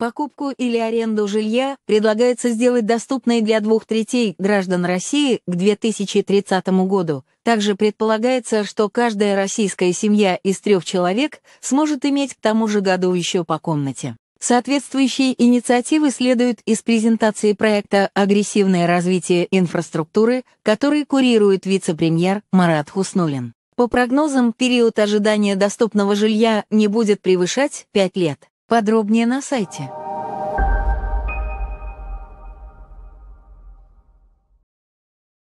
Покупку или аренду жилья предлагается сделать доступной для двух третей граждан России к 2030 году. Также предполагается, что каждая российская семья из трех человек сможет иметь к тому же году еще по комнате. Соответствующие инициативы следуют из презентации проекта «Агрессивное развитие инфраструктуры», который курирует вице-премьер Марат Хуснулин. По прогнозам, период ожидания доступного жилья не будет превышать 5 лет. Подробнее на сайте.